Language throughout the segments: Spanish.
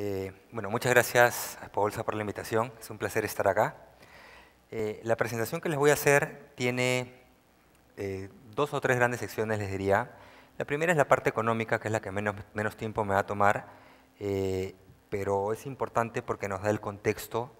Eh, bueno, muchas gracias a por la invitación, es un placer estar acá. Eh, la presentación que les voy a hacer tiene eh, dos o tres grandes secciones, les diría. La primera es la parte económica, que es la que menos, menos tiempo me va a tomar, pero es importante porque nos da el contexto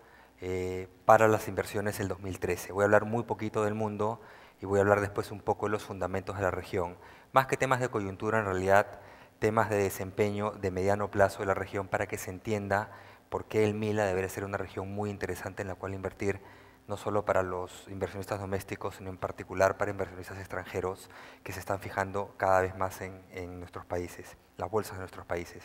para las inversiones del 2013. Voy a hablar muy poquito del mundo y voy a hablar después un poco de los fundamentos de la región. Más que temas de coyuntura, en realidad temas de desempeño de mediano plazo de la región para que se entienda por qué el Mila debería ser una región muy interesante en la cual invertir, no solo para los inversionistas domésticos, sino en particular para inversionistas extranjeros que se están fijando cada vez más en, en nuestros países, las bolsas de nuestros países.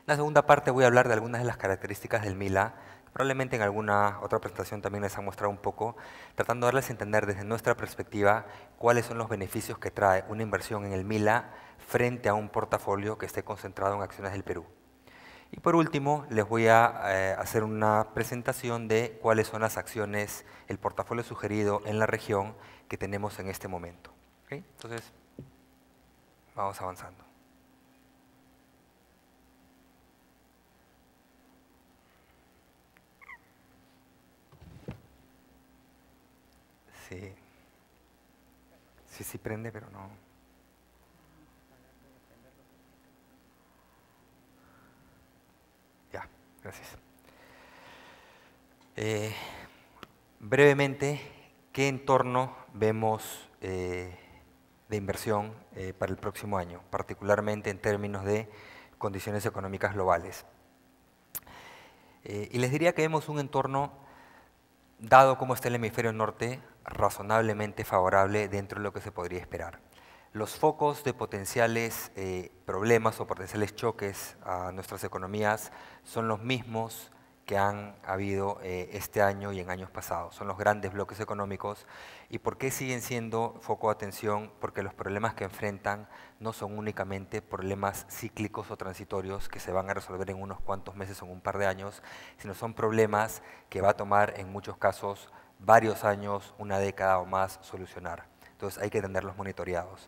En la segunda parte voy a hablar de algunas de las características del Mila, probablemente en alguna otra presentación también les ha mostrado un poco, tratando de darles a entender desde nuestra perspectiva cuáles son los beneficios que trae una inversión en el Mila frente a un portafolio que esté concentrado en acciones del Perú. Y por último, les voy a eh, hacer una presentación de cuáles son las acciones, el portafolio sugerido en la región que tenemos en este momento. Entonces, vamos avanzando. Sí. Sí, sí prende, pero no. Eh, brevemente, ¿qué entorno vemos eh, de inversión eh, para el próximo año, particularmente en términos de condiciones económicas globales? y les diría que vemos un entorno, dado como está el hemisferio norte, razonablemente favorable dentro de lo que se podría esperar los focos de potenciales eh, problemas o potenciales choques a nuestras economías son los mismos que han habido eh, este año y en años pasados. Son los grandes bloques económicos. ¿Y por qué siguen siendo foco de atención? Porque los problemas que enfrentan no son únicamente problemas cíclicos o transitorios que se van a resolver en unos cuantos meses o un par de años, sino son problemas que va a tomar en muchos casos varios años, una década o más solucionar. Entonces hay que tenerlos monitoreados.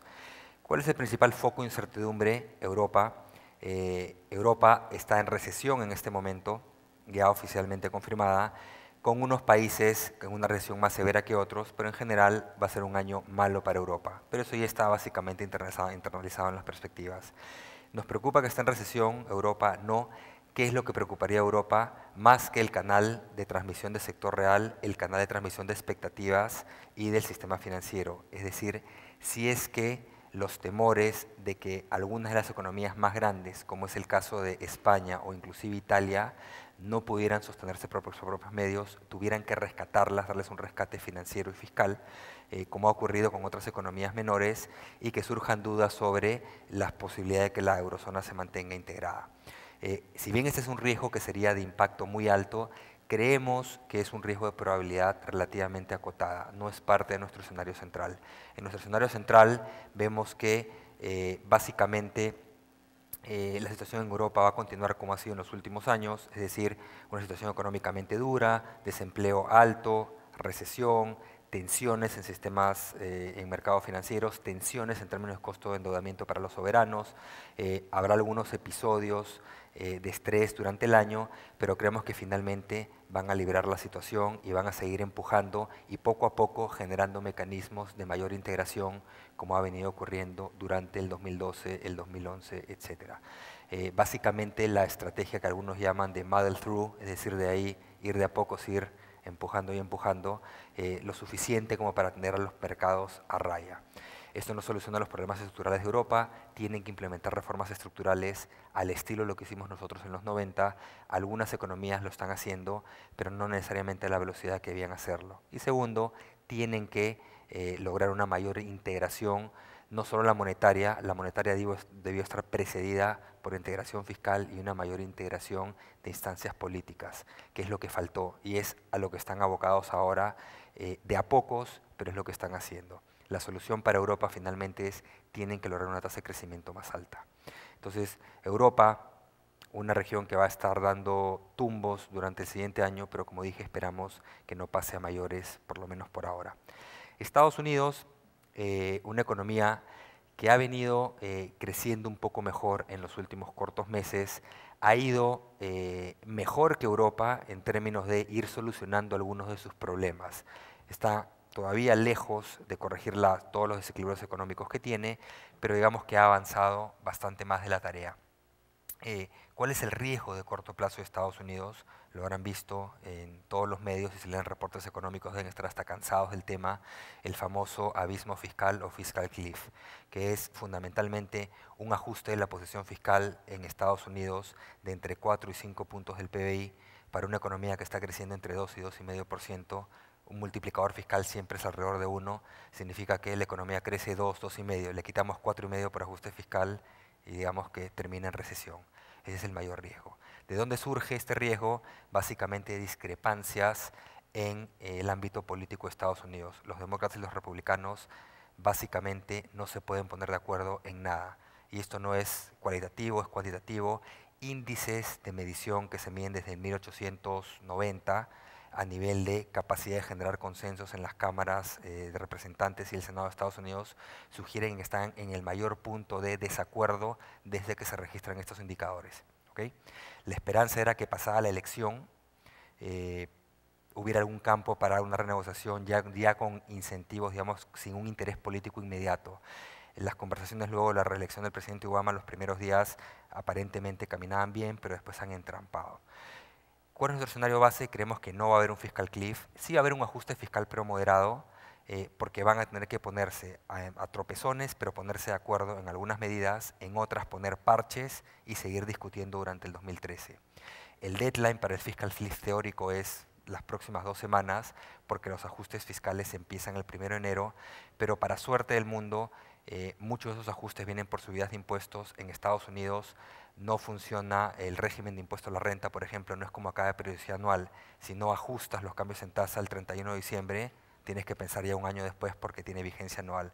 ¿Cuál es el principal foco de incertidumbre? Europa. Eh, Europa está en recesión en este momento, ya oficialmente confirmada, con unos países con una recesión más severa que otros, pero en general va a ser un año malo para Europa. Pero eso ya está básicamente internalizado, internalizado en las perspectivas. ¿Nos preocupa que esté en recesión Europa? No qué es lo que preocuparía a Europa más que el canal de transmisión del sector real, el canal de transmisión de expectativas y del sistema financiero. Es decir, si es que los temores de que algunas de las economías más grandes, como es el caso de España o inclusive Italia, no pudieran sostenerse por sus propios medios, tuvieran que rescatarlas, darles un rescate financiero y fiscal, eh, como ha ocurrido con otras economías menores, y que surjan dudas sobre las posibilidades de que la eurozona se mantenga integrada. Eh, si bien este es un riesgo que sería de impacto muy alto, creemos que es un riesgo de probabilidad relativamente acotada, no es parte de nuestro escenario central. En nuestro escenario central vemos que eh, básicamente eh, la situación en Europa va a continuar como ha sido en los últimos años, es decir, una situación económicamente dura, desempleo alto, recesión, tensiones en sistemas, en mercados financieros, tensiones en términos de costo de endeudamiento para los soberanos, habrá algunos episodios eh, de estrés durante el año, pero creemos que finalmente van a liberar la situación y van a seguir empujando y poco a poco generando mecanismos de mayor integración como ha venido ocurriendo durante el 2012, el 2011, etc. Eh, básicamente la estrategia que algunos llaman de muddle through, es decir, de ahí ir de a poco, ir empujando y empujando, eh, lo suficiente como para tener a los mercados a raya. Esto no soluciona los problemas estructurales de Europa, tienen que implementar reformas estructurales al estilo de lo que hicimos nosotros en los 90. Algunas economías lo están haciendo, pero no necesariamente a la velocidad que debían hacerlo. Y segundo, tienen que eh, lograr una mayor integración, no solo la monetaria, la monetaria debió estar precedida por integración fiscal y una mayor integración de instancias políticas, que es lo que faltó y es a lo que están abocados ahora eh, de a pocos, pero es lo que están haciendo la solución para Europa finalmente es tienen que lograr una tasa de crecimiento más alta. Entonces, Europa, una región que va a estar dando tumbos durante el siguiente año, pero como dije, esperamos que no pase a mayores, por lo menos por ahora. Estados Unidos, eh, una economía que ha venido eh, creciendo un poco mejor en los últimos cortos meses, ha ido eh, mejor que Europa en términos de ir solucionando algunos de sus problemas. Está todavía lejos de corregir todos los desequilibrios económicos que tiene, pero digamos que ha avanzado bastante más de la tarea. Eh, ¿Cuál es el riesgo de corto plazo de Estados Unidos? Lo habrán visto en todos los medios y si leen reportes económicos deben estar hasta cansados del tema, el famoso abismo fiscal o fiscal cliff, que es fundamentalmente un ajuste de la posición fiscal en Estados Unidos de entre 4 y 5 puntos del PBI para una economía que está creciendo entre 2 y 2,5%, multiplicador fiscal siempre es alrededor de uno significa que la economía crece y medio le quitamos cuatro y medio por ajuste fiscal y digamos que termina en recesión. Ese es el mayor riesgo. ¿De dónde surge este riesgo? Básicamente discrepancias en eh, el ámbito político de Estados Unidos. Los demócratas y los republicanos básicamente no se pueden poner de acuerdo en nada. Y esto no es cualitativo, es cuantitativo. Índices de medición que se miden desde 1890 a nivel de capacidad de generar consensos en las cámaras eh, de representantes y el Senado de Estados Unidos sugieren que están en el mayor punto de desacuerdo desde que se registran estos indicadores. La esperanza era que pasada la elección eh, hubiera algún campo para una renegociación ya, ya con incentivos, digamos, sin un interés político inmediato las conversaciones luego de la reelección del presidente Obama los primeros días aparentemente caminaban bien, pero después han entrampado. ¿Cuál es nuestro escenario base? Creemos que no va a haber un fiscal cliff. Sí va a haber un ajuste fiscal pero moderado, eh, porque van a tener que ponerse a, tropezones, pero ponerse de acuerdo en algunas medidas, en otras poner parches y seguir discutiendo durante el 2013. El deadline para el fiscal cliff teórico es las próximas dos semanas, porque los ajustes fiscales empiezan el 1 de enero, pero para suerte del mundo, eh, muchos de esos ajustes vienen por subidas de impuestos en Estados Unidos, no funciona el régimen de impuesto a la renta, por ejemplo, no es como acá de periodicidad anual. Si no ajustas los cambios en tasa el 31 de diciembre, tienes que pensar ya un año después porque tiene vigencia anual.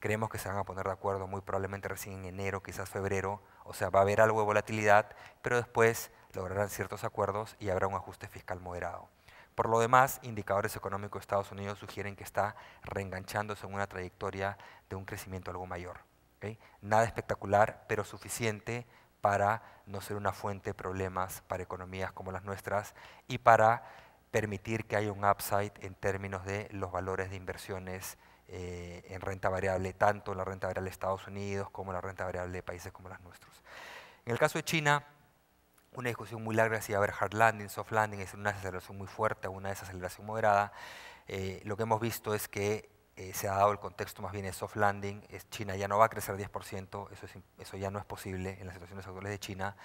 Creemos que se van a poner de acuerdo muy probablemente recién en enero, quizás febrero. O sea, va a haber algo de volatilidad, pero después lograrán ciertos acuerdos y habrá un ajuste fiscal moderado. Por lo demás, indicadores económicos de Estados Unidos sugieren que está reenganchándose en una trayectoria de un crecimiento algo mayor. Nada espectacular, pero suficiente para no ser una fuente de problemas para economías como las nuestras y para permitir que haya un upside en términos de los valores de inversiones eh, en renta variable, tanto en la renta variable de Estados Unidos como en la renta variable de países como las nuestros. En el caso de China, una discusión muy larga si va a haber hard landing, soft landing, es una desaceleración muy fuerte, una desaceleración moderada. Eh, lo que hemos visto es que eh, se ha dado el contexto más bien de soft landing, es, China ya no va a crecer 10%, eso, eso ya no es posible en las situaciones actuales de China,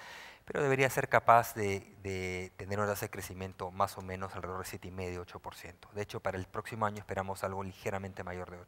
pero debería ser capaz de, tener una tasa de crecimiento más o menos alrededor de 7,5-8%. De hecho, para el próximo año esperamos algo ligeramente mayor de 8%.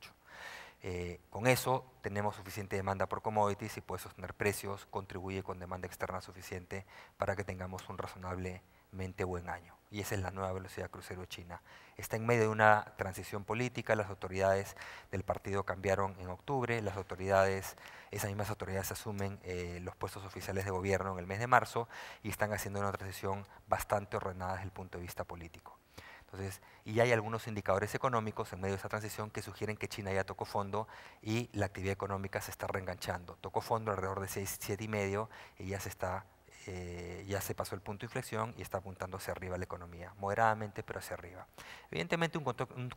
Eh, con eso tenemos suficiente demanda por commodities y puede sostener precios, contribuye con demanda externa suficiente para que tengamos un razonablemente buen año y esa es la nueva velocidad crucero china. Está en medio de una transición política, las autoridades del partido cambiaron en octubre, las autoridades, esas mismas autoridades asumen eh, los puestos oficiales de gobierno en el mes de marzo y están haciendo una transición bastante ordenada desde el punto de vista político. Entonces, y hay algunos indicadores económicos en medio de esa transición que sugieren que China ya tocó fondo y la actividad económica se está reenganchando. Tocó fondo alrededor de 6, 7,5 y ya se está eh, ya se pasó el punto de inflexión y está apuntando hacia arriba la economía, moderadamente pero hacia arriba. Evidentemente un,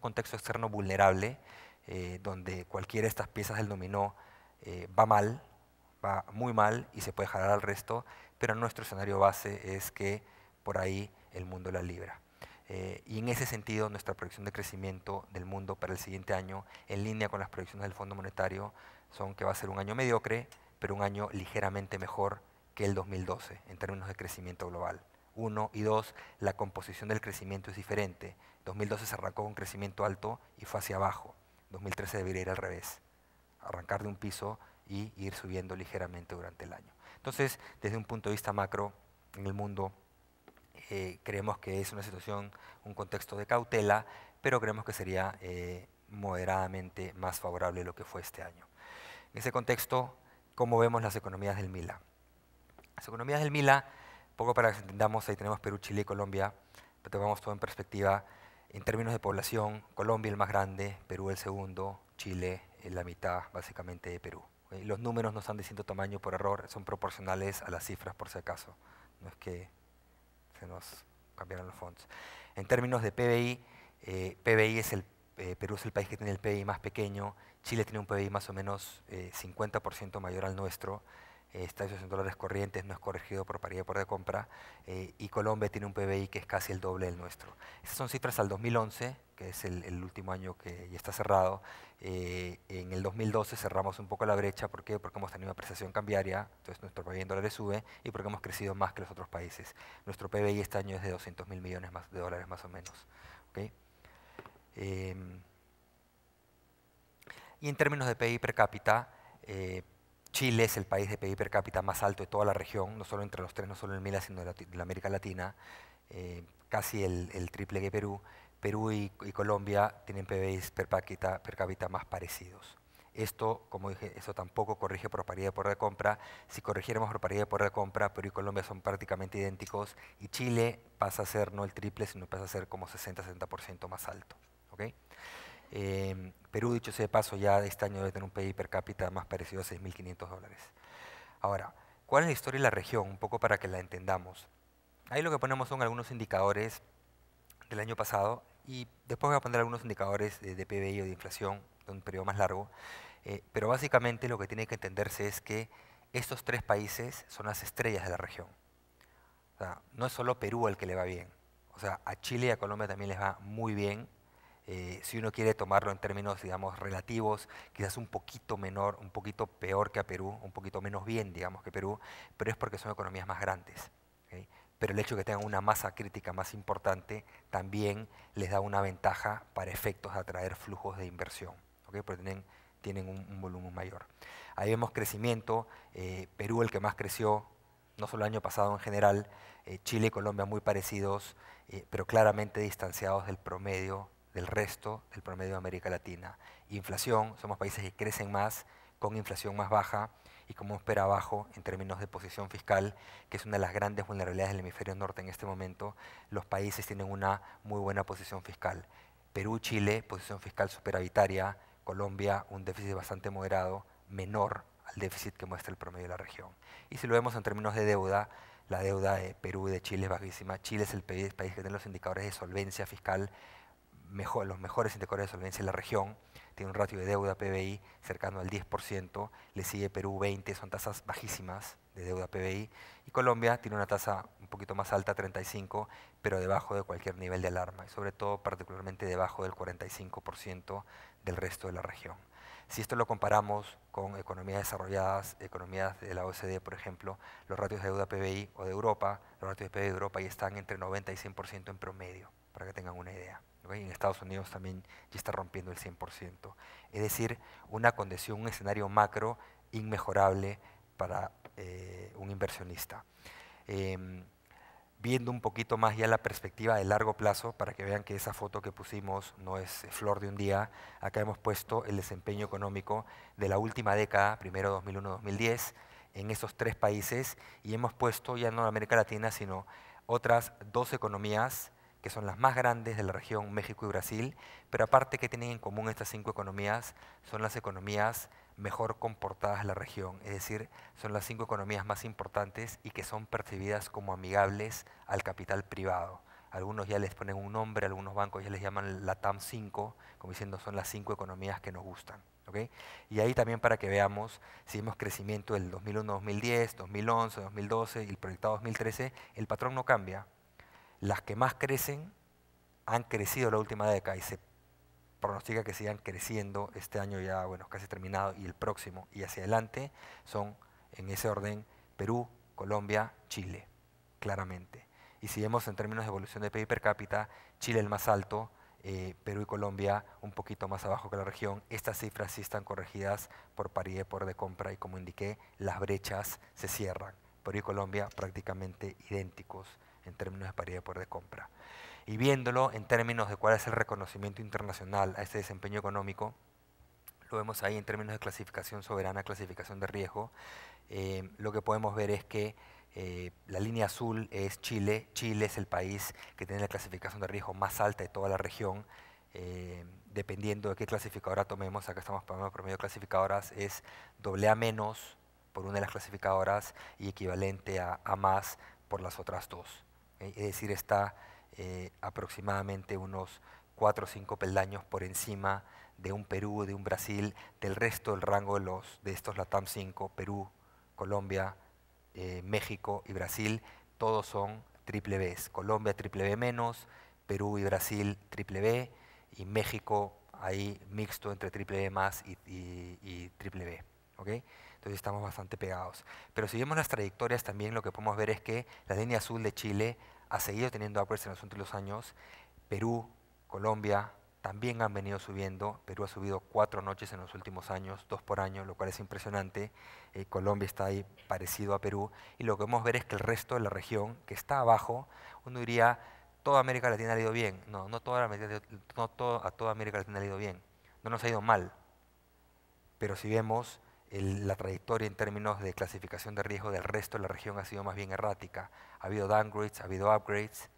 contexto, externo vulnerable, eh, donde cualquiera de estas piezas del dominó eh, va mal, va muy mal y se puede jalar al resto, pero nuestro escenario base es que por ahí el mundo la libra. y en ese sentido, nuestra proyección de crecimiento del mundo para el siguiente año, en línea con las proyecciones del Fondo Monetario, son que va a ser un año mediocre, pero un año ligeramente mejor que el 2012 en términos de crecimiento global. Uno y dos, la composición del crecimiento es diferente. 2012 se arrancó con crecimiento alto y fue hacia abajo. 2013 debería ir al revés, arrancar de un piso y ir subiendo ligeramente durante el año. Entonces, desde un punto de vista macro, en el mundo eh, creemos que es una situación, un contexto de cautela, pero creemos que sería eh, moderadamente más favorable lo que fue este año. En ese contexto, ¿cómo vemos las economías del MILA? Las economías del MILA, poco para que entendamos, ahí tenemos Perú, Chile y Colombia, pero tomamos todo en perspectiva. En términos de población, Colombia el más grande, Perú el segundo, Chile en eh, la mitad básicamente de Perú. Eh, los números no están de distinto tamaño por error, son proporcionales a las cifras por si acaso. No es que se nos cambiaron los fondos. En términos de PBI, eh, PBI es el, Perú es el país que tiene el PBI más pequeño, Chile tiene un PBI más o menos 50% mayor al nuestro, está en dólares corrientes, no es corregido por paridad por de compra, eh, y Colombia tiene un PBI que es casi el doble del nuestro. esas son cifras al 2011, que es el, último año que ya está cerrado. Eh, en el 2012 cerramos un poco la brecha, ¿por qué? Porque hemos tenido una apreciación cambiaria, entonces nuestro PBI en dólares sube, y porque hemos crecido más que los otros países. Nuestro PBI este año es de 200 mil millones más, de dólares más o menos. Em, y en términos de PBI per cápita, eh, Chile es el país de PIB per cápita más alto de toda la región, no solo entre los tres, no solo en Mila, sino de América Latina, eh, casi el, triple que Perú. Perú y, Colombia tienen PBIs per cápita, más parecidos. Esto, como dije, eso tampoco corrige por paridad de poder de compra. Si corrigiéramos por paridad de poder de compra, Perú y Colombia son prácticamente idénticos y Chile pasa a ser no el triple, sino pasa a ser como 60-70% más alto. ¿okay? Em, Perú, dicho sea de paso, ya este año debe tener un PIB per cápita más parecido a 6.500 dólares. Ahora, ¿cuál es la historia de la región? Un poco para que la entendamos. Ahí lo que ponemos son algunos indicadores del año pasado y después voy a poner algunos indicadores de, PBI o de inflación de un periodo más largo. Eh, pero básicamente lo que tiene que entenderse es que estos tres países son las estrellas de la región. no es solo Perú el que le va bien. O sea, a Chile y a Colombia también les va muy bien eh, si uno quiere tomarlo en términos, digamos, relativos, quizás un poquito menor, un poquito peor que a Perú, un poquito menos bien, digamos, que Perú, pero es porque son economías más grandes. Pero el hecho de que tengan una masa crítica más importante también les da una ventaja para efectos de atraer flujos de inversión, porque tienen, un, volumen mayor. Ahí vemos crecimiento, eh, Perú el que más creció, no solo el año pasado en general, eh, Chile y Colombia muy parecidos, pero claramente distanciados del promedio del resto del promedio de América Latina. Inflación, somos países que crecen más con inflación más baja y como espera abajo en términos de posición fiscal, que es una de las grandes vulnerabilidades del hemisferio norte en este momento, los países tienen una muy buena posición fiscal. Perú, Chile, posición fiscal superavitaria, Colombia, un déficit bastante moderado, menor al déficit que muestra el promedio de la región. Y si lo vemos en términos de deuda, la deuda de Perú y de Chile es bajísima. Chile es el país que tiene los indicadores de solvencia fiscal los mejores indicadores de solvencia en la región, tiene un ratio de deuda PBI cercano al 10%, le sigue Perú 20, son tasas bajísimas de deuda PBI, y Colombia tiene una tasa un poquito más alta, 35, pero debajo de cualquier nivel de alarma, y sobre todo particularmente debajo del 45% del resto de la región. Si esto lo comparamos con economías desarrolladas, economías de la OCDE, por ejemplo, los ratios de deuda PBI o de Europa, los ratios de PBI de Europa ya están entre 90 y 100% en promedio, para que tengan una idea en Estados Unidos también ya está rompiendo el 100%. Es decir, una condición, un escenario macro inmejorable para eh, un inversionista. Em, viendo un poquito más ya la perspectiva de largo plazo, para que vean que esa foto que pusimos no es eh, flor de un día, acá hemos puesto el desempeño económico de la última década, primero 2001-2010, en esos tres países, y hemos puesto ya no América Latina, sino otras dos economías que son las más grandes de la región México y Brasil, pero aparte que tienen en común estas cinco economías, son las economías mejor comportadas de la región, es decir, son las cinco economías más importantes y que son percibidas como amigables al capital privado. Algunos ya les ponen un nombre, algunos bancos ya les llaman la TAM 5, como diciendo son las cinco economías que nos gustan. Y ahí también para que veamos, si vemos crecimiento del 2001-2010, 2011, 2012 y el proyectado 2013, el patrón no cambia. Las que más crecen han crecido la última década y se pronostica que sigan creciendo este año ya, bueno, casi terminado, y el próximo y hacia adelante son en ese orden Perú, Colombia, Chile, claramente. Y si vemos en términos de evolución de PIB per cápita, Chile el más alto, eh, Perú y Colombia un poquito más abajo que la región. Estas cifras sí están corregidas por paridad de poder de compra y como indiqué, las brechas se cierran. Perú y Colombia prácticamente idénticos en términos de paridad de poder de compra. Y viéndolo en términos de cuál es el reconocimiento internacional a este desempeño económico, lo vemos ahí en términos de clasificación soberana, clasificación de riesgo, eh, lo que podemos ver es que eh, la línea azul es Chile. Chile es el país que tiene la clasificación de riesgo más alta de toda la región. Eh, dependiendo de qué clasificadora tomemos, acá estamos pagando promedio de clasificadoras, es doble A menos por una de las clasificadoras y equivalente a A más por las otras dos. Eh, es decir, está eh, aproximadamente unos 4 o 5 peldaños por encima de un Perú, de un Brasil, del resto del rango de, los, de estos LATAM 5, Perú, Colombia, eh, México y Brasil, todos son triple B Colombia triple B menos, Perú y Brasil triple B y México ahí mixto entre triple B más y, triple B. Entonces estamos bastante pegados. Pero si vemos las trayectorias también lo que podemos ver es que la línea azul de Chile ha seguido teniendo upgrades en los últimos años. Perú, Colombia también han venido subiendo. Perú ha subido cuatro noches en los últimos años, dos por año, lo cual es impresionante. Eh, Colombia está ahí parecido a Perú. Y lo que podemos ver es que el resto de la región, que está abajo, uno diría, toda América Latina ha ido bien. No, no, toda, no todo, a toda América Latina ha ido bien. No nos ha ido mal. Pero si vemos la trayectoria en términos de clasificación de riesgo del resto de la región ha sido más bien errática ha habido downgrades, ha habido upgrades,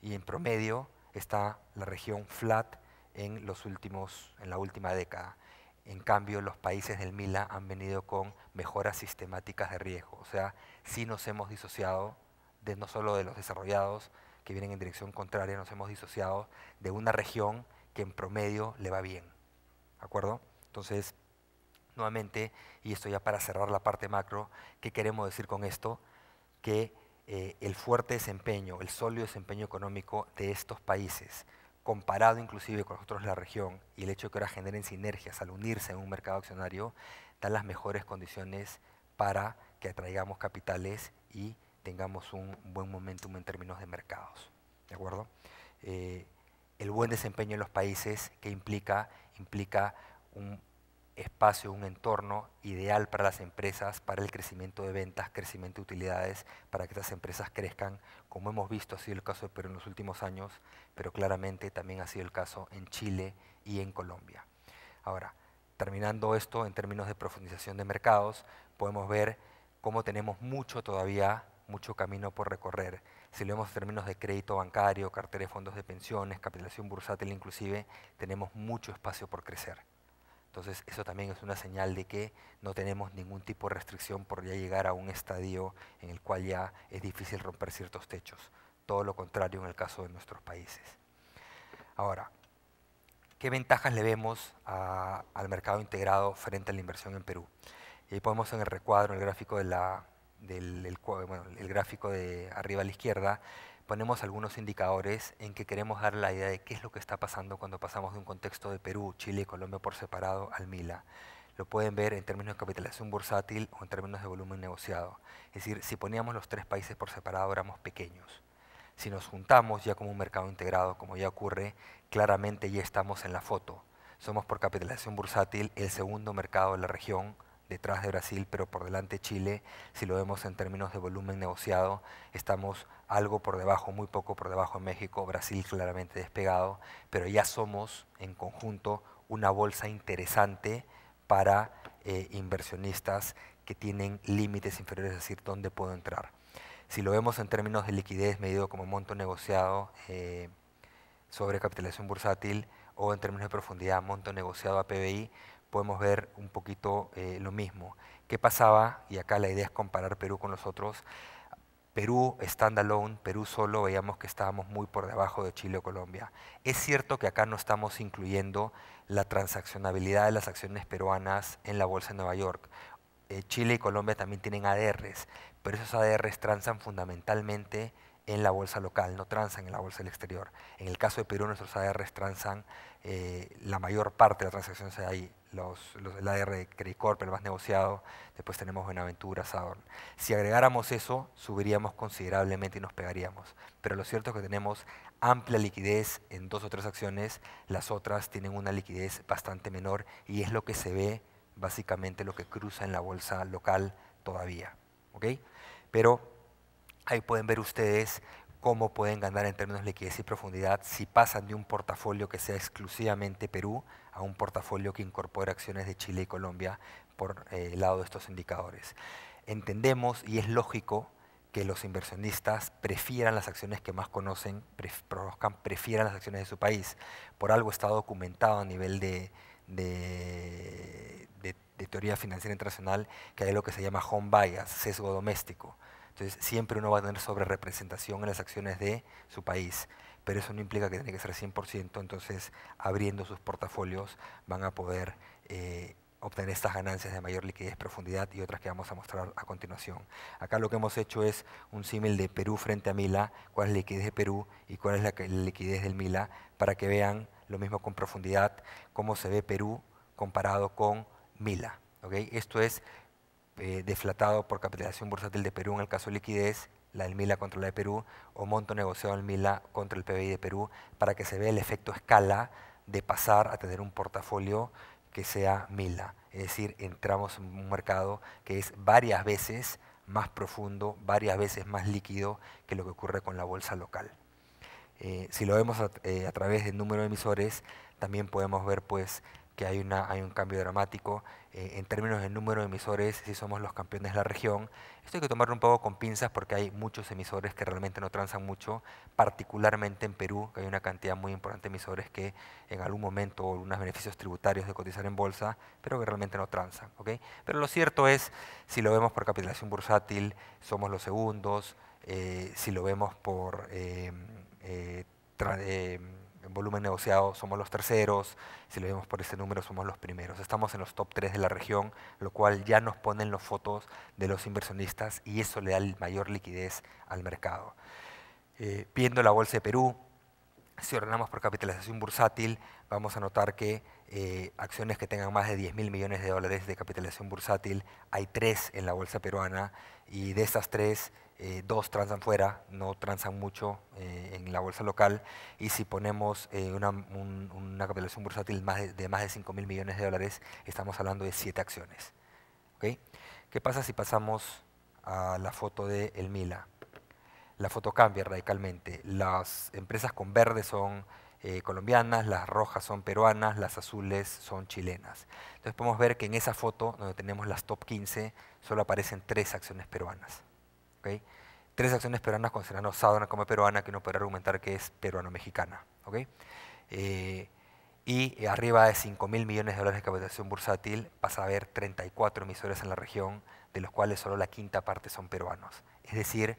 y en promedio está la región flat en, los últimos, en la última década. En cambio, los países del MILA han venido con mejoras sistemáticas de riesgo. O sea, sí nos hemos disociado de, no solo de los desarrollados que vienen en dirección contraria, nos hemos disociado de una región que en promedio le va bien. ¿De acuerdo? Entonces, nuevamente, y esto ya para cerrar la parte macro, ¿qué queremos decir con esto? Que eh, el fuerte desempeño, el sólido desempeño económico de estos países, comparado inclusive con nosotros la región, y el hecho de que ahora generen sinergias al unirse en un mercado accionario, dan las mejores condiciones para que atraigamos capitales y tengamos un buen momentum en términos de mercados. ¿De acuerdo? Eh, el buen desempeño en los países que implica, implica un espacio, un entorno ideal para las empresas, para el crecimiento de ventas, crecimiento de utilidades, para que estas empresas crezcan, como hemos visto ha sido el caso en los últimos años, pero claramente también ha sido el caso en Chile y en Colombia. Ahora, terminando esto en términos de profundización de mercados, podemos ver cómo tenemos mucho todavía, mucho camino por recorrer. Si lo vemos en términos de crédito bancario, cartera de fondos de pensiones, capitalización bursátil inclusive, tenemos mucho espacio por crecer. Entonces, eso también es una señal de que no tenemos ningún tipo de restricción por ya llegar a un estadio en el cual ya es difícil romper ciertos techos. Todo lo contrario en el caso de nuestros países. Ahora, ¿qué ventajas le vemos al mercado integrado frente a la inversión en Perú? Y ahí podemos en el recuadro, en el gráfico de la, el gráfico de arriba a la izquierda, ponemos algunos indicadores en que queremos dar la idea de qué es lo que está pasando cuando pasamos de un contexto de Perú, Chile y Colombia por separado al MILA. Lo pueden ver en términos de capitalización bursátil o en términos de volumen negociado. Es decir, si poníamos los tres países por separado, éramos pequeños. Si nos juntamos ya como un mercado integrado, como ya ocurre, claramente ya estamos en la foto. Somos por capitalización bursátil el segundo mercado de la región detrás de Brasil, pero por delante Chile. Si lo vemos en términos de volumen negociado, estamos algo por debajo, muy poco por debajo en México, Brasil claramente despegado, pero ya somos en conjunto una bolsa interesante para eh, inversionistas que tienen límites inferiores, es decir, dónde puedo entrar. Si lo vemos en términos de liquidez medido como monto negociado eh, sobre capitalización bursátil o en términos de profundidad, monto negociado a PBI, podemos ver un poquito eh, lo mismo. ¿Qué pasaba? Y acá la idea es comparar Perú con los otros. Perú standalone, Perú solo, veíamos que estábamos muy por debajo de Chile o Colombia. Es cierto que acá no estamos incluyendo la transaccionabilidad de las acciones peruanas en la Bolsa de Nueva York. Eh, Chile y Colombia también tienen ADRs, pero esos ADRs transan fundamentalmente en la bolsa local, no transan en la bolsa del exterior. En el caso de Perú, nuestros ADRs transan, eh, la mayor parte de las transacciones de ahí los, AR la de Credit Corp, el más negociado, después tenemos Buenaventura, Saturn. Si agregáramos eso, subiríamos considerablemente y nos pegaríamos. Pero lo cierto es que tenemos amplia liquidez en dos o tres acciones, las otras tienen una liquidez bastante menor y es lo que se ve básicamente lo que cruza en la bolsa local todavía. Pero ahí pueden ver ustedes cómo pueden ganar en términos de liquidez y profundidad si pasan de un portafolio que sea exclusivamente Perú a un portafolio que incorpore acciones de Chile y Colombia por eh, el lado de estos indicadores. Entendemos y es lógico que los inversionistas prefieran las acciones que más conocen, prefieran las acciones de su país. Por algo está documentado a nivel de, de, de, teoría financiera internacional que hay lo que se llama home bias, sesgo doméstico. Entonces siempre uno va a tener representación en las acciones de su país pero eso no implica que tiene que ser 100%, entonces abriendo sus portafolios van a poder eh, obtener estas ganancias de mayor liquidez, profundidad y otras que vamos a mostrar a continuación. Acá lo que hemos hecho es un símil de Perú frente a Mila, cuál es la liquidez de Perú y cuál es la, liquidez del Mila, para que vean lo mismo con profundidad, cómo se ve Perú comparado con Mila. Esto es eh, deflatado por capitalización bursátil de Perú en el caso de liquidez la del MILA contra la de Perú, o monto negociado del MILA contra el PBI de Perú, para que se vea el efecto escala de pasar a tener un portafolio que sea MILA. Es decir, entramos en un mercado que es varias veces más profundo, varias veces más líquido que lo que ocurre con la bolsa local. Eh, si lo vemos a, eh, a través del número de emisores, también podemos ver pues, hay, una, hay un cambio dramático eh, en términos del número de emisores, si somos los campeones de la región. Esto hay que tomarlo un poco con pinzas porque hay muchos emisores que realmente no transan mucho, particularmente en Perú, que hay una cantidad muy importante de emisores que en algún momento algunos beneficios tributarios de cotizar en bolsa, pero que realmente no transan. ¿okay? Pero lo cierto es, si lo vemos por capitalización bursátil, somos los segundos, eh, si lo vemos por... Eh, volumen negociado somos los terceros, si lo vemos por ese número somos los primeros. Estamos en los top 3 de la región, lo cual ya nos ponen las fotos de los inversionistas y eso le da mayor liquidez al mercado. Eh, viendo la Bolsa de Perú, si ordenamos por capitalización bursátil, vamos a notar que eh, acciones que tengan más de 10 mil millones de dólares de capitalización bursátil, hay tres en la bolsa peruana y de esas tres, eh, dos transan fuera, no transan mucho eh, en la bolsa local y si ponemos eh, una, capitalización bursátil de, más de 5 mil millones de dólares, estamos hablando de siete acciones. ¿Qué pasa si pasamos a la foto de El Mila? La foto cambia radicalmente. Las empresas con verde son colombianas, las rojas son peruanas, las azules son chilenas. Entonces podemos ver que en esa foto, donde tenemos las top 15, solo aparecen tres acciones peruanas. Tres acciones peruanas considerando Sadona como peruana que uno puede argumentar que es peruano-mexicana. Eh, y arriba de 5 mil millones de dólares de capitalización bursátil pasa a haber 34 emisores en la región, de los cuales solo la quinta parte son peruanos. Es decir,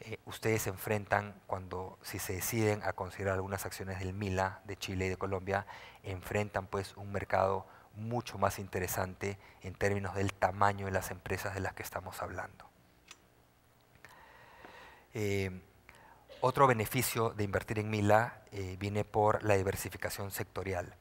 eh, ustedes se enfrentan cuando, si se deciden a considerar algunas acciones del MILA, de Chile y de Colombia, enfrentan pues un mercado mucho más interesante en términos del tamaño de las empresas de las que estamos hablando. Eh, otro beneficio de invertir en Mila eh, viene por la diversificación sectorial.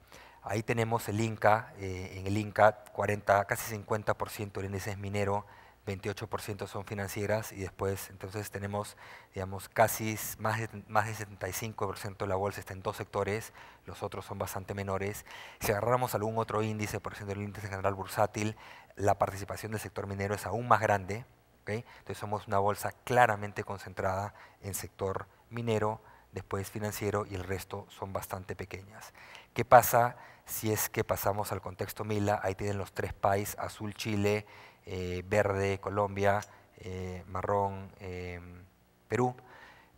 Ahí tenemos el Inca, eh, en el Inca 40, casi 50% del índice es minero, 28% son financieras y después entonces tenemos digamos casi más de, más de 75% de la bolsa está en dos sectores, los otros son bastante menores. Si agarramos algún otro índice, por ejemplo el índice general bursátil, la participación del sector minero es aún más grande, entonces somos una bolsa claramente concentrada en sector minero, después financiero y el resto son bastante pequeñas. ¿Qué pasa si es que pasamos al contexto Mila? Ahí tienen los tres países, azul Chile, eh, verde Colombia, eh, marrón em, Perú.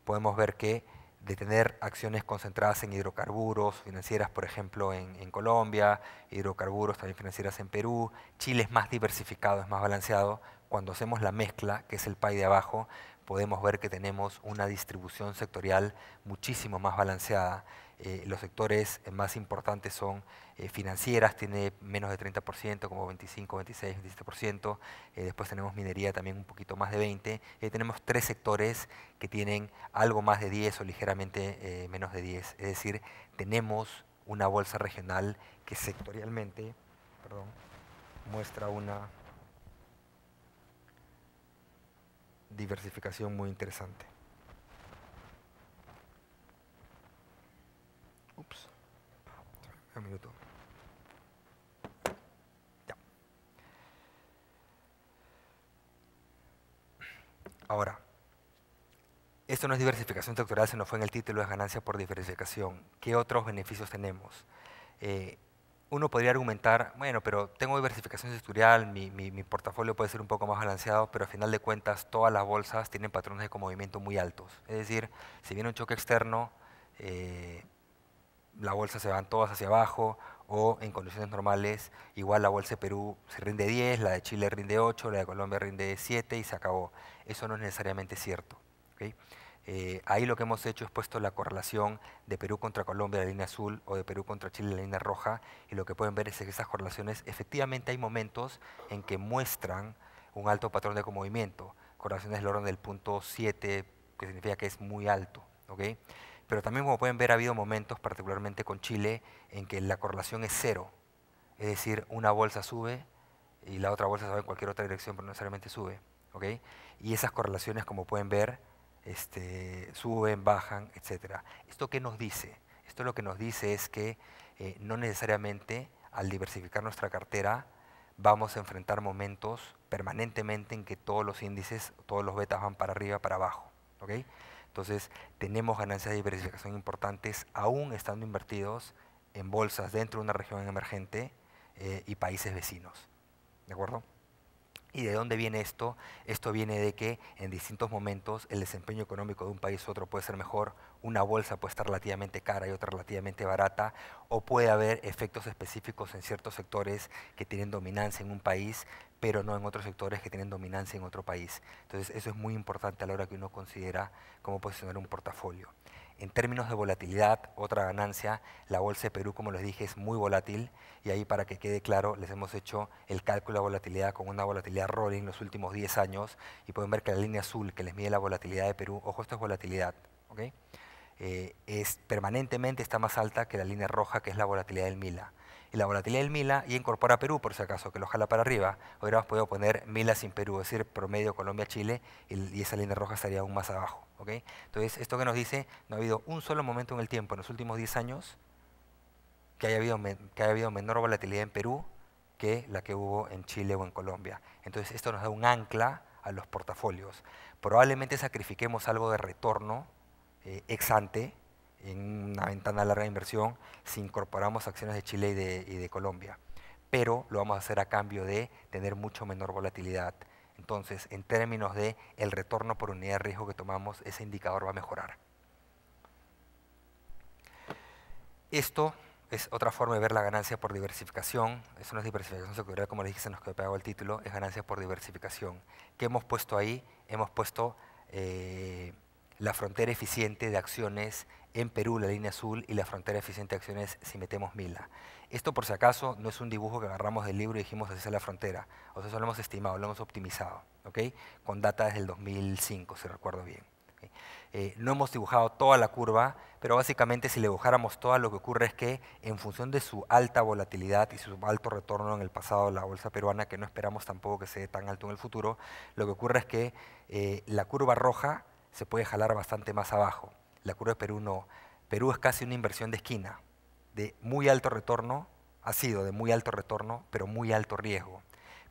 Podemos ver que de tener acciones concentradas en hidrocarburos, financieras por ejemplo en, en Colombia, hidrocarburos también financieras en Perú, Chile es más diversificado, es más balanceado, cuando hacemos la mezcla, que es el pie de abajo, podemos ver que tenemos una distribución sectorial muchísimo más balanceada. Eh, los sectores más importantes son eh, financieras, tiene menos de 30%, como 25, 26, 27%. después tenemos minería también un poquito más de 20%. Eh, tenemos tres sectores que tienen algo más de 10 o ligeramente menos de 10. Es decir, tenemos una bolsa regional que sectorialmente muestra una diversificación muy interesante. Ups. Un minuto. Ya. Ahora, esto no es diversificación sectorial, se nos fue en el título, es ganancia por diversificación. ¿Qué otros beneficios tenemos? Eh, uno podría argumentar, bueno, pero tengo diversificación sectorial, mi, portafolio puede ser un poco más balanceado, pero al final de cuentas todas las bolsas tienen patrones de movimiento muy altos. Es decir, si viene un choque externo, eh, la bolsa se van todas hacia abajo o en condiciones normales, igual la bolsa de Perú se rinde 10, la de Chile rinde 8, la de Colombia rinde 7 y se acabó. Eso no es necesariamente cierto. Eh, ahí lo que hemos hecho es puesto la correlación de Perú contra Colombia en la línea azul o de Perú contra Chile en la línea roja y lo que pueden ver es que esas correlaciones efectivamente hay momentos en que muestran un alto patrón de movimiento, correlaciones del orden del punto 7, que significa que es muy alto. ¿okay? Pero también como pueden ver ha habido momentos, particularmente con Chile, en que la correlación es cero, es decir, una bolsa sube y la otra bolsa sube en cualquier otra dirección, pero no necesariamente sube. ¿okay? Y esas correlaciones, como pueden ver, este, suben, bajan, etcétera. ¿Esto qué nos dice? Esto lo que nos dice es que eh, no necesariamente al diversificar nuestra cartera vamos a enfrentar momentos permanentemente en que todos los índices, todos los betas van para arriba, para abajo. Entonces tenemos ganancias de diversificación importantes aún estando invertidos en bolsas dentro de una región emergente eh, y países vecinos. ¿De acuerdo? ¿Y de dónde viene esto? Esto viene de que en distintos momentos el desempeño económico de un país u otro puede ser mejor, una bolsa puede estar relativamente cara y otra relativamente barata, o puede haber efectos específicos en ciertos sectores que tienen dominancia en un país, pero no en otros sectores que tienen dominancia en otro país. Entonces eso es muy importante a la hora que uno considera cómo posicionar un portafolio. En términos de volatilidad, otra ganancia, la bolsa de Perú, como les dije, es muy volátil y ahí para que quede claro, les hemos hecho el cálculo de volatilidad con una volatilidad rolling los últimos 10 años y pueden ver que la línea azul que les mide la volatilidad de Perú, ojo, esto es volatilidad, eh, es, permanentemente está más alta que la línea roja, que es la volatilidad del Mila y la volatilidad del MILA y incorpora a Perú, por si acaso, que lo jala para arriba. Hubiéramos podido poner MILA sin Perú, es decir, promedio Colombia-Chile y, esa línea roja estaría aún más abajo. Entonces, esto que nos dice, no ha habido un solo momento en el tiempo, en los últimos 10 años, que haya habido, que haya habido menor volatilidad en Perú que la que hubo en Chile o en Colombia. Entonces, esto nos da un ancla a los portafolios. Probablemente sacrifiquemos algo de retorno eh, ex ante, en una ventana larga de inversión si incorporamos acciones de Chile y de, Colombia, pero lo vamos a hacer a cambio de tener mucho menor volatilidad. Entonces, en términos de el retorno por unidad de riesgo que tomamos, ese indicador va a mejorar. Esto es otra forma de ver la ganancia por diversificación. Eso no es diversificación seguridad, como les dije, se nos quedó pegado el título, es ganancia por diversificación. ¿Qué hemos puesto ahí? Hemos puesto eh, la frontera eficiente de acciones en Perú la línea azul y la frontera eficiente de acciones si metemos Mila. Esto por si acaso no es un dibujo que agarramos del libro y dijimos así es la frontera, o sea, eso lo hemos estimado, lo hemos optimizado, ¿ok? con data desde el 2005, si recuerdo bien. Eh, no hemos dibujado toda la curva, pero básicamente si le dibujáramos toda lo que ocurre es que en función de su alta volatilidad y su alto retorno en el pasado de la bolsa peruana, que no esperamos tampoco que sea tan alto en el futuro, lo que ocurre es que eh, la curva roja se puede jalar bastante más abajo la curva de Perú no. Perú es casi una inversión de esquina, de muy alto retorno, ha sido de muy alto retorno, pero muy alto riesgo.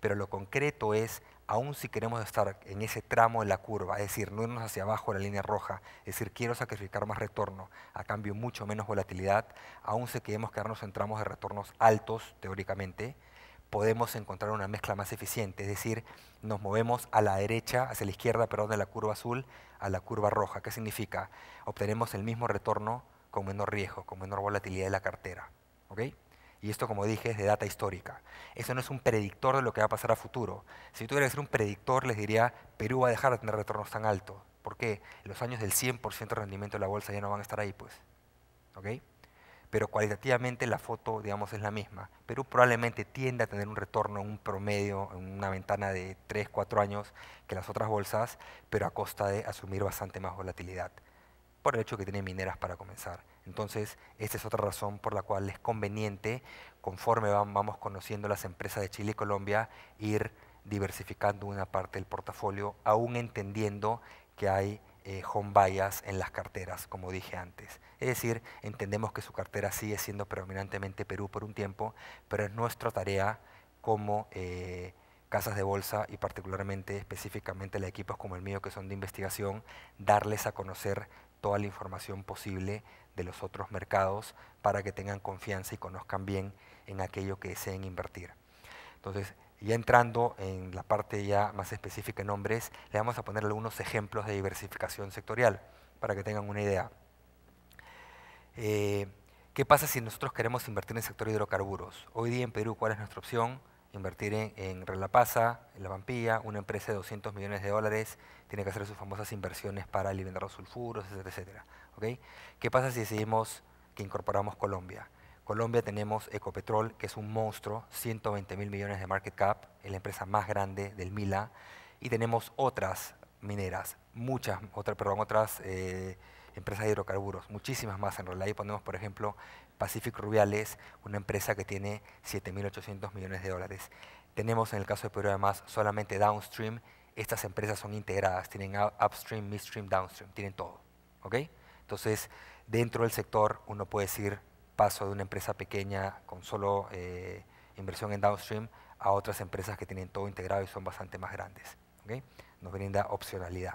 Pero lo concreto es, aún si queremos estar en ese tramo de la curva, es decir, no irnos hacia abajo de la línea roja, es decir, quiero sacrificar más retorno a cambio mucho menos volatilidad, aún si queremos quedarnos en tramos de retornos altos, teóricamente, podemos encontrar una mezcla más eficiente, es decir, nos movemos a la derecha, hacia la izquierda, perdón, de la curva azul a la curva roja. ¿Qué significa? Obtenemos el mismo retorno con menor riesgo, con menor volatilidad de la cartera. ¿ok? Y esto, como dije, es de data histórica. Eso no es un predictor de lo que va a pasar a futuro. Si tuviera que ser un predictor, les diría, Perú va a dejar de tener retornos tan altos. ¿Por qué? Los años del 100% de rendimiento de la bolsa ya no van a estar ahí, pues. ¿ok? pero cualitativamente la foto, digamos, es la misma. Perú probablemente tiende a tener un retorno, en un promedio, en una ventana de 3, 4 años que las otras bolsas, pero a costa de asumir bastante más volatilidad, por el hecho que tiene mineras para comenzar. Entonces, esta es otra razón por la cual es conveniente, conforme vamos conociendo las empresas de Chile y Colombia, ir diversificando una parte del portafolio, aún entendiendo que hay eh, home en las carteras, como dije antes. Es decir, entendemos que su cartera sigue siendo predominantemente Perú por un tiempo, pero es nuestra tarea como eh, casas de bolsa y particularmente específicamente los equipos como el mío que son de investigación, darles a conocer toda la información posible de los otros mercados para que tengan confianza y conozcan bien en aquello que deseen invertir. Entonces, ya entrando en la parte ya más específica en nombres, le vamos a poner algunos ejemplos de diversificación sectorial para que tengan una idea. Eh, ¿Qué pasa si nosotros queremos invertir en el sector hidrocarburos? Hoy día en Perú, ¿cuál es nuestra opción? Invertir en, en Relapasa, en La Vampilla, una empresa de 200 millones de dólares, tiene que hacer sus famosas inversiones para alimentar los sulfuros, etcétera, etcétera. ¿Qué pasa si decidimos que incorporamos Colombia? Colombia tenemos Ecopetrol, que es un monstruo, 120 mil millones de market cap, es la empresa más grande del Mila, y tenemos otras mineras, muchas, perdón, otras eh, empresas de hidrocarburos, muchísimas más en realidad. Ahí ponemos, por ejemplo, Pacific Rubiales, una empresa que tiene 7.800 millones de dólares. Tenemos en el caso de Perú además solamente downstream, estas empresas son integradas, tienen upstream, midstream, downstream, tienen todo. Entonces, dentro del sector uno puede decir paso de una empresa pequeña con solo eh, inversión en downstream a otras empresas que tienen todo integrado y son bastante más grandes. ¿okay? Nos brinda opcionalidad.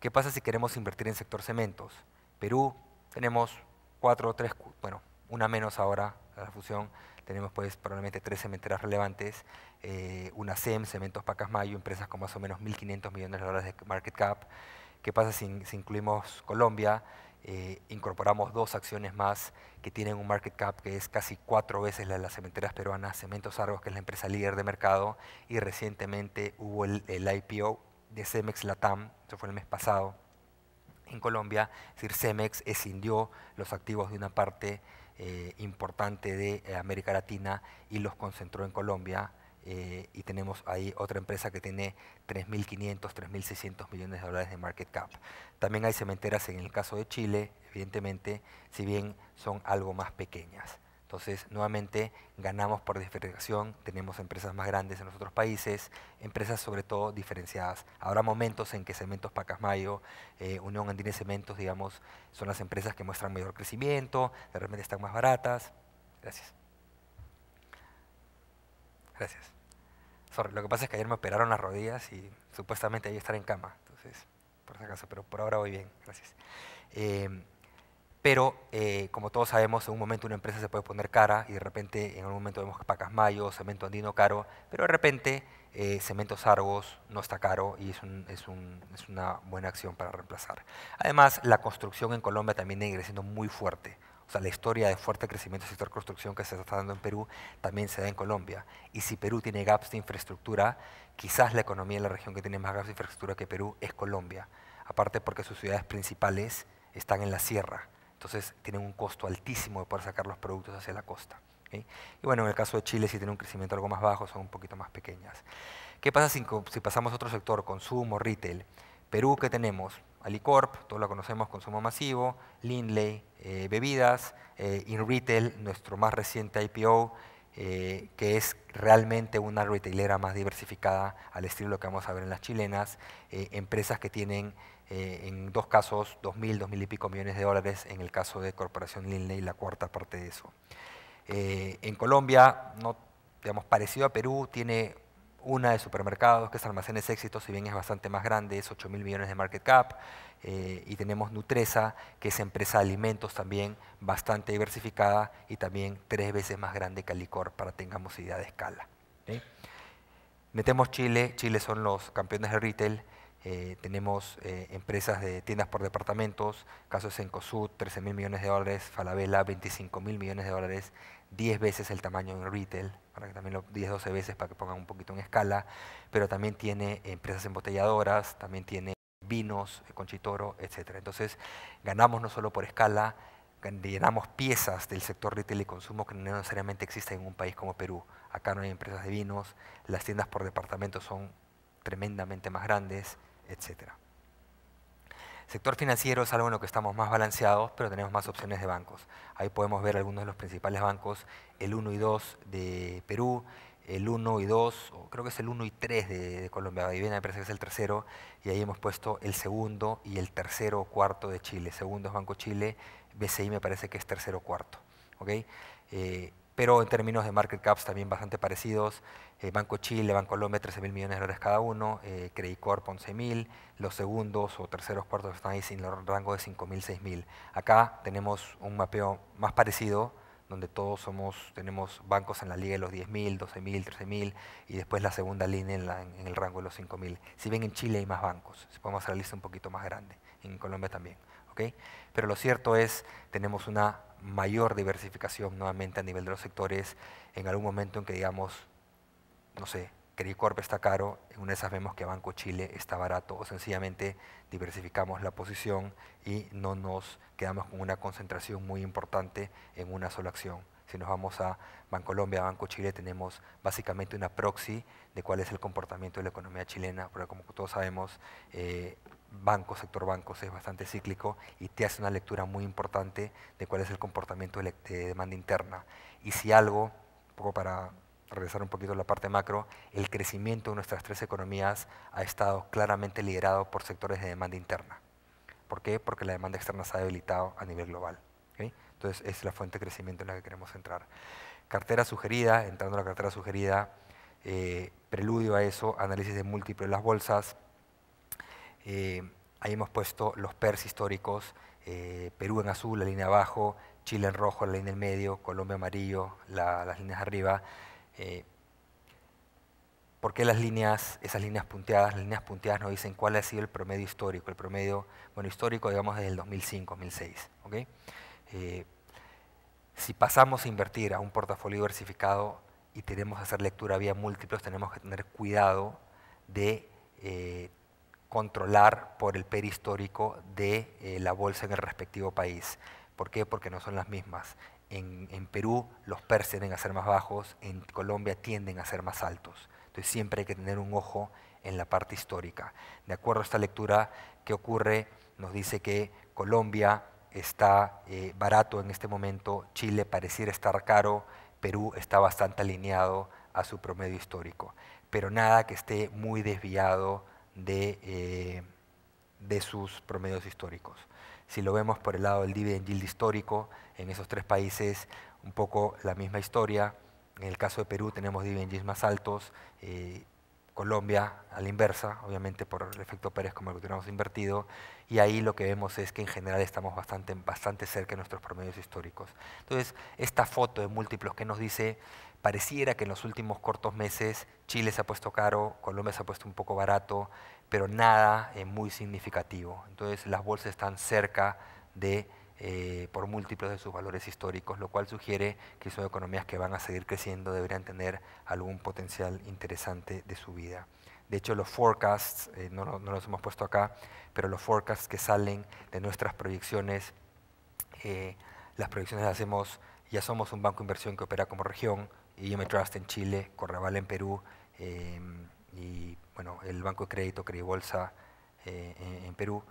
¿Qué pasa si queremos invertir en sector cementos? Perú, tenemos cuatro o tres, bueno, una menos ahora, la fusión, tenemos pues probablemente tres cementeras relevantes, eh, una CEM, Cementos Pacasmayo, empresas con más o menos 1.500 millones de dólares de market cap, ¿Qué pasa si, incluimos Colombia? Eh, incorporamos dos acciones más que tienen un market cap que es casi cuatro veces la de las cementeras peruanas, Cementos Argos, que es la empresa líder de mercado, y recientemente hubo el, IPO de Cemex Latam, eso fue el mes pasado, en Colombia, es decir, Cemex escindió los activos de una parte eh, importante de eh, América Latina y los concentró en Colombia. Eh, y tenemos ahí otra empresa que tiene 3.500, 3.600 millones de dólares de market cap. También hay cementeras en el caso de Chile, evidentemente, si bien son algo más pequeñas. Entonces, nuevamente, ganamos por diferenciación, tenemos empresas más grandes en los otros países, empresas sobre todo diferenciadas. Habrá momentos en que Cementos Pacasmayo, eh, Unión Andina Cementos, digamos, son las empresas que muestran mayor crecimiento, de repente están más baratas. Gracias. Gracias lo que pasa es que ayer me operaron las rodillas y supuestamente ahí estar en cama, entonces, por si pero por ahora voy bien, gracias. Em, pero, eh, como todos sabemos, en un momento una empresa se puede poner cara y de repente en algún momento vemos que mayo, cemento andino caro, pero de repente eh, cementos Argos no está caro y es, es una buena acción para reemplazar. Además, la construcción en Colombia también está creciendo muy fuerte. O sea, la historia de fuerte crecimiento del sector construcción que se está dando en Perú también se da en Colombia. Y si Perú tiene gaps de infraestructura, quizás la economía de la región que tiene más gaps de infraestructura que Perú es Colombia. Aparte porque sus ciudades principales están en la sierra. Entonces tienen un costo altísimo de poder sacar los productos hacia la costa. Y bueno, en el caso de Chile si tiene un crecimiento algo más bajo, son un poquito más pequeñas. ¿Qué pasa si, si pasamos a otro sector, consumo, retail? Perú, ¿qué tenemos? Alicorp, todos la conocemos, consumo masivo, Lindley, eh, bebidas, eh, InRetail, nuestro más reciente IPO, eh, que es realmente una retailera más diversificada al estilo de lo que vamos a ver en las chilenas, empresas que tienen en dos casos 2.000, 2.000 y pico millones de dólares, en el caso de Corporación Lindley, la cuarta parte de eso. en Colombia, no, digamos, parecido a Perú, tiene una de supermercados, que es Almacenes éxitos, si bien es bastante más grande, es 8 mil millones de market cap. Eh, y tenemos Nutresa, que es empresa de alimentos también bastante diversificada y también tres veces más grande que Alicor para tengamos idea de escala. Metemos Chile, Chile son los campeones de retail. Eh, tenemos eh, empresas de tiendas por departamentos, casos en COSUD, 13 mil millones de dólares, Falabella, 25 mil millones de dólares, 10 veces el tamaño en retail, para que también lo, 10, 12 veces para que pongan un poquito en escala, pero también tiene empresas embotelladoras, también tiene vinos, eh, conchitoro, etc. Entonces, ganamos no solo por escala, llenamos piezas del sector retail y consumo que no necesariamente existen en un país como Perú. Acá no hay empresas de vinos, las tiendas por departamento son tremendamente más grandes, etcétera sector financiero es algo en lo que estamos más balanceados, pero tenemos más opciones de bancos. Ahí podemos ver algunos de los principales bancos, el 1 y 2 de Perú, el 1 y 2, creo que es el 1 y 3 de, Colombia, y viene me parece que es el tercero, y ahí hemos puesto el segundo y el tercero o cuarto de Chile. Segundo es Banco Chile, BCI me parece que es tercero o cuarto. ¿Ok? Eh, pero en términos de market caps también bastante parecidos. Eh, Banco Chile, Banco Colombia, 13 mil millones de dólares cada uno, eh, Credit Corp, 11 mil, los segundos o terceros cuartos están ahí en el rango de 5 mil, 6 mil. Acá tenemos un mapeo más parecido, donde todos somos, tenemos bancos en la liga de los 10 mil, 12 mil, 13 y después la segunda línea en, el rango de los 5.000. Si ven en Chile hay más bancos, si podemos hacer la lista un poquito más grande, en Colombia también. ¿okay? Pero lo cierto es, tenemos una mayor diversificación nuevamente a nivel de los sectores en algún momento en que digamos, no sé, Credicorp está caro, en una de esas vemos que Banco Chile está barato o sencillamente diversificamos la posición y no nos quedamos con una concentración muy importante en una sola acción. Si nos vamos a banco Bancolombia, Banco Chile, tenemos básicamente una proxy de cuál es el comportamiento de la economía chilena, porque como todos sabemos, eh, banco, sector bancos es bastante cíclico y te hace una lectura muy importante de cuál es el comportamiento de, demanda interna. Y si algo, un poco para regresar un poquito a la parte macro, el crecimiento de nuestras tres economías ha estado claramente liderado por sectores de demanda interna. ¿Por qué? Porque la demanda externa se ha debilitado a nivel global. Entonces, es la fuente de crecimiento en la que queremos entrar. Cartera sugerida, entrando a la cartera sugerida, eh, preludio a eso, análisis de múltiples de las bolsas, eh, ahí hemos puesto los PERS históricos, eh, Perú en azul, la línea abajo, Chile en rojo, la línea en medio, Colombia amarillo, las líneas arriba. Eh, ¿Por qué las líneas, esas líneas punteadas? Las líneas punteadas nos dicen cuál ha sido el promedio histórico. El promedio, bueno, histórico, digamos, desde el 2005-2006. si pasamos a invertir a un portafolio diversificado y tenemos que hacer lectura vía múltiplos, tenemos que tener cuidado de controlar por el histórico de eh, la bolsa en el respectivo país. ¿Por qué? Porque no son las mismas. En, Perú los PERS tienden a ser más bajos, en Colombia tienden a ser más altos. Entonces siempre hay que tener un ojo en la parte histórica. De acuerdo a esta lectura, ¿qué ocurre? Nos dice que Colombia está eh, barato en este momento, Chile pareciera estar caro, Perú está bastante alineado a su promedio histórico, pero nada que esté muy desviado de, eh, de sus promedios históricos. Si lo vemos por el lado del dividend yield histórico, en esos tres países un poco la misma historia. En el caso de Perú tenemos dividend yields más altos, eh, Colombia a la inversa, obviamente por el efecto Pérez como el que tenemos invertido, y ahí lo que vemos es que en general estamos bastante, bastante cerca de nuestros promedios históricos. Entonces, esta foto de múltiplos que nos dice, pareciera que en los últimos cortos meses Chile se ha puesto caro, Colombia se ha puesto un poco barato, pero nada eh, muy significativo. Entonces las bolsas están cerca de, eh, por múltiplos de sus valores históricos, lo cual sugiere que son economías que van a seguir creciendo, deberían tener algún potencial interesante de subida. De hecho, los forecasts, eh, no, no, los hemos puesto acá, pero los forecasts que salen de nuestras proyecciones, las proyecciones las hacemos, ya somos un banco de inversión que opera como región, IM Trust en Chile, Correval en Perú em, y bueno, el Banco de Crédito, Credibolsa Bolsa eh, en Perú.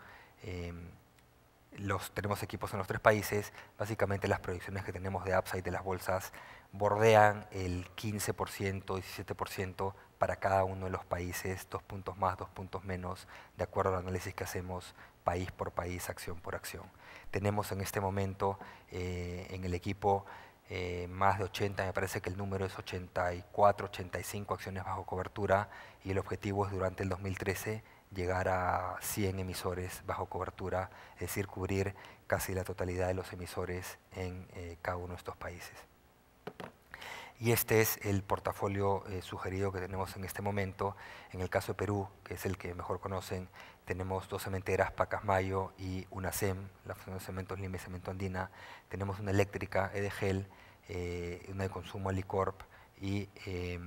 Em, los, tenemos equipos en los tres países. Básicamente las proyecciones que tenemos de upside de las bolsas bordean el 15%, 17% para cada uno de los países, dos puntos más, dos puntos menos, de acuerdo al análisis que hacemos país por país, acción por acción. Tenemos en este momento eh, en el equipo eh, más de 80, me parece que el número es 84, 85 acciones bajo cobertura y el objetivo es durante el 2013 llegar a 100 emisores bajo cobertura, es decir, cubrir casi la totalidad de los emisores en eh, cada uno de estos países. Y este es el portafolio eh, sugerido que tenemos en este momento. En el caso de Perú, que es el que mejor conocen, tenemos dos cementeras, Pacasmayo y una SEM, la Fundación de Cementos Lima y Cemento Andina. Tenemos una eléctrica, Edegel, eh, una de consumo Alicorp y eh,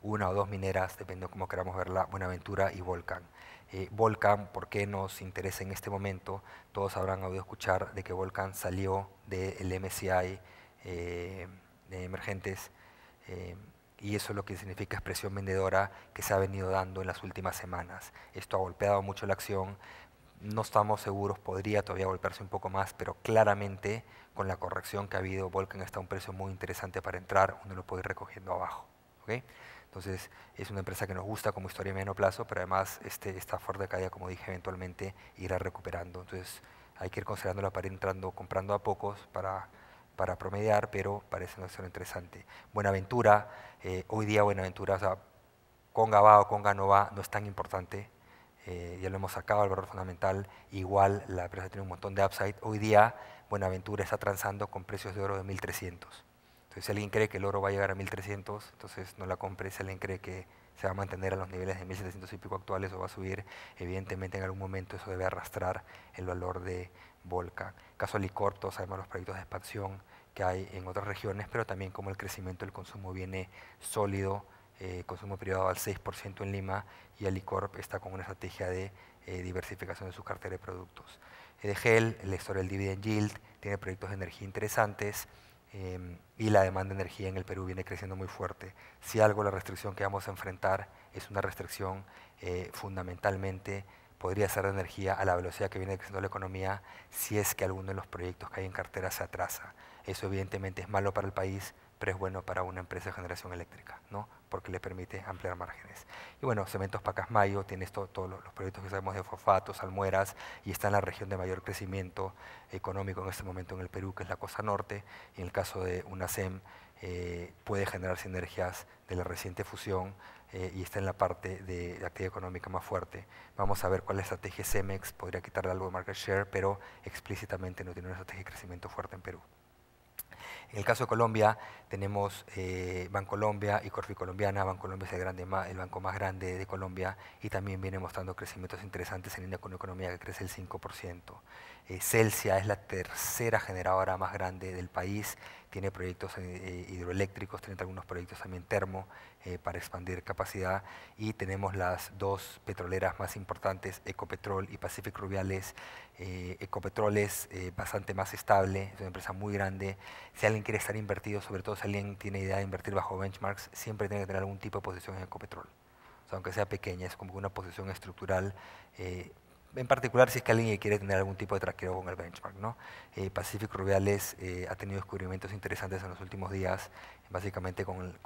una o dos mineras, dependiendo cómo queramos verla, Buenaventura y Volcan. Volcan, ¿por qué nos interesa en este momento? Todos habrán oído escuchar de que Volcan salió del MCI de emergentes eh, y eso es lo que significa expresión vendedora que se ha venido dando en las últimas semanas. Esto ha golpeado mucho la acción, no estamos seguros, podría todavía golpearse un poco más, pero claramente con la corrección que ha habido, Volcan está a un precio muy interesante para entrar, uno lo puede ir recogiendo abajo. Entonces, es una empresa que nos gusta como historia a mediano plazo, pero además este, esta fuerte caída, como dije, eventualmente irá recuperando. Entonces, hay que ir considerándola para ir entrando, comprando a pocos para para promediar, pero parece no ser interesante. Buenaventura, eh, hoy día Buenaventura, o sea, conga va o conga no va, no es tan importante. Eh, ya lo hemos sacado el valor fundamental. Igual la empresa tiene un montón de upside. Hoy día Buenaventura está transando con precios de oro de 1300. Entonces, si alguien cree que el oro va a llegar a 1300, entonces no la compre. Si alguien cree que se va a mantener a los niveles de 1700 y pico actuales o va a subir, evidentemente en algún momento eso debe arrastrar el valor de Volca, Alicorp, todos sabemos los proyectos de expansión que hay en otras regiones, pero también como el crecimiento del consumo viene sólido, eh, consumo privado al 6% en Lima y Alicorp está con una estrategia de eh, diversificación de su cartera de productos. EDGEL, eh, el historia del dividend yield, tiene proyectos de energía interesantes em, y la demanda de energía en el Perú viene creciendo muy fuerte. Si algo la restricción que vamos a enfrentar es una restricción fundamentalmente podría ser de energía a la velocidad que viene creciendo la economía si es que alguno de los proyectos que hay en cartera se atrasa. Eso evidentemente es malo para el país, pero es bueno para una empresa de generación eléctrica, ¿no? porque le permite ampliar márgenes. Y bueno, Cementos Pacasmayo tiene todos los proyectos que sabemos de fosfatos, almueras, y está en la región de mayor crecimiento económico en este momento en el Perú, que es la costa norte, en el caso de UNACEM eh, puede generar sinergias de la reciente fusión eh, y está en la parte de, la actividad económica más fuerte. Vamos a ver cuál es la estrategia CEMEX, podría quitarle algo de market share, pero explícitamente no tiene una estrategia de crecimiento fuerte en Perú. En el caso de Colombia, tenemos eh, Bancolombia y Corfi Colombiana. Bancolombia es el, el banco más grande de Colombia y también viene mostrando crecimientos interesantes en India con una economía que crece el 5%. Eh, Celsia es la tercera generadora más grande del país tiene proyectos eh, eh, hidroeléctricos, tiene algunos proyectos también termo eh, para expandir capacidad y tenemos las dos petroleras más importantes, Ecopetrol y Pacific Rubiales. Ecopetrol es bastante más estable, es una empresa muy grande. Si alguien quiere estar invertido, sobre todo si alguien tiene idea de invertir bajo benchmarks, siempre tiene que tener algún tipo de posición en Ecopetrol. aunque sea pequeña, es como una posición estructural en particular si es que alguien quiere tener algún tipo de traqueo con el benchmark. ¿no? Eh, Pacific Rubiales eh, ha tenido descubrimientos interesantes en los últimos días, básicamente con,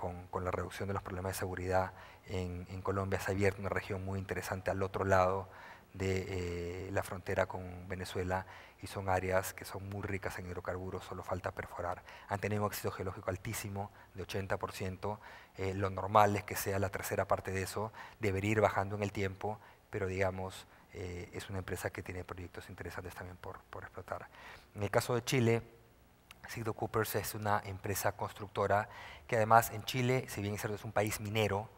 la reducción de los problemas de seguridad en, Colombia. Se ha abierto una región muy interesante al otro lado de eh, la frontera con Venezuela y son áreas que son muy ricas en hidrocarburos, solo falta perforar. Han tenido un éxito geológico altísimo, de 80%. Eh, lo normal es que sea la tercera parte de eso, debería ir bajando en el tiempo, pero digamos, eh, es una empresa que tiene proyectos interesantes también por, por explotar. En el caso de Chile, Sigdo Coopers es una empresa constructora que además en Chile, si bien es un país minero,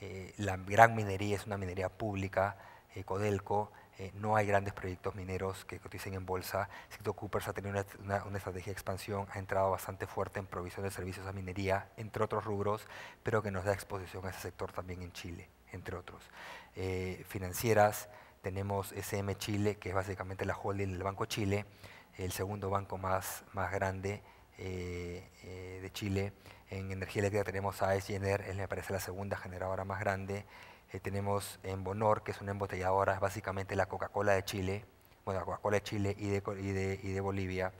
eh, la gran minería es una minería pública, eh, Codelco, no hay grandes proyectos mineros que coticen en bolsa. Sigdo Coopers ha tenido una, una, una, estrategia de expansión, ha entrado bastante fuerte en provisión de servicios a minería, entre otros rubros, pero que nos da exposición a ese sector también en Chile, entre otros. financieras, tenemos SM Chile, que es básicamente la holding del Banco Chile, el segundo banco más, más grande eh, eh, de Chile. En energía eléctrica tenemos a él me parece la segunda generadora más grande. Eh, tenemos en Bonor, que es una embotelladora, es básicamente la Coca-Cola de Chile, bueno, la Coca-Cola de Chile y de, y de, y de Bolivia.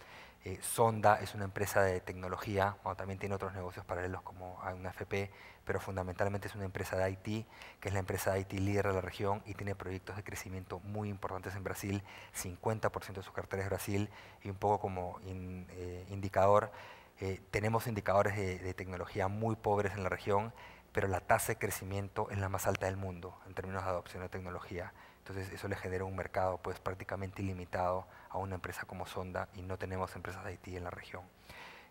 Eh, Sonda es una empresa de tecnología, también tiene otros negocios paralelos como una FP, pero fundamentalmente es una empresa de IT, que es la empresa de IT líder de la región y tiene proyectos de crecimiento muy importantes en Brasil, 50% de sus carteles es Brasil, y un poco como eh, indicador, eh, tenemos indicadores de, tecnología muy pobres en la región, pero la tasa de crecimiento es la más alta del mundo en términos de adopción de tecnología. Entonces eso le genera un mercado pues prácticamente ilimitado a una empresa como Sonda y no tenemos empresas de Haití en la región.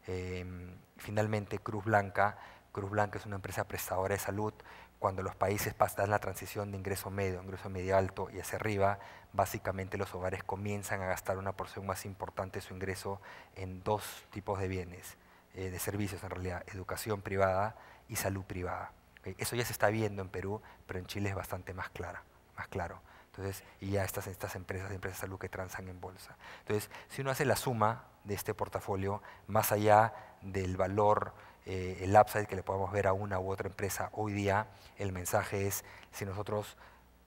Em, finalmente, Cruz Blanca. Cruz Blanca es una empresa prestadora de salud. Cuando los países pasan la transición de ingreso medio, ingreso medio alto y hacia arriba, básicamente los hogares comienzan a gastar una porción más importante de su ingreso en dos tipos de bienes, eh, de servicios en realidad, educación privada y salud privada. Eso ya se está viendo en Perú, pero en Chile es bastante más, clara, más claro. Entonces, y ya estas, estas empresas, empresas de salud que transan en bolsa. Entonces, si uno hace la suma de este portafolio, más allá del valor, eh, el upside que le podamos ver a una u otra empresa hoy día, el mensaje es, si nosotros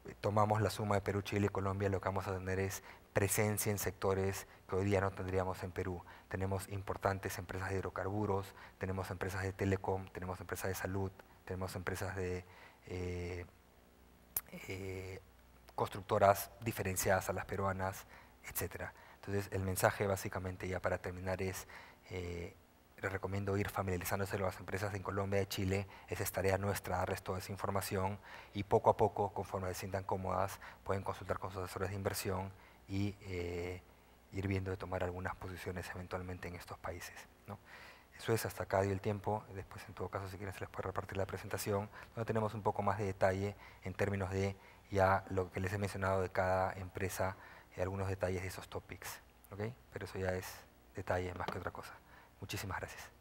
eh, tomamos la suma de Perú, Chile y Colombia, lo que vamos a tener es presencia en sectores que hoy día no tendríamos en Perú. Tenemos importantes empresas de hidrocarburos, tenemos empresas de telecom, tenemos empresas de salud, tenemos empresas de eh, constructoras diferenciadas a las peruanas, etc. Entonces, el mensaje básicamente ya para terminar es, eh, les recomiendo ir familiarizándose con las empresas en Colombia y Chile, esa es tarea nuestra, darles toda esa información y poco a poco, conforme se sientan cómodas, pueden consultar con sus asesores de inversión y eh, ir viendo de tomar algunas posiciones eventualmente en estos países. Eso es, hasta acá dio el tiempo. Después, en todo caso, si quieren, se les puede repartir la presentación, donde tenemos un poco más de detalle en términos de ya lo que les he mencionado de cada empresa, y eh, algunos detalles de esos topics. Pero eso ya es detalle más que otra cosa. Muchísimas gracias.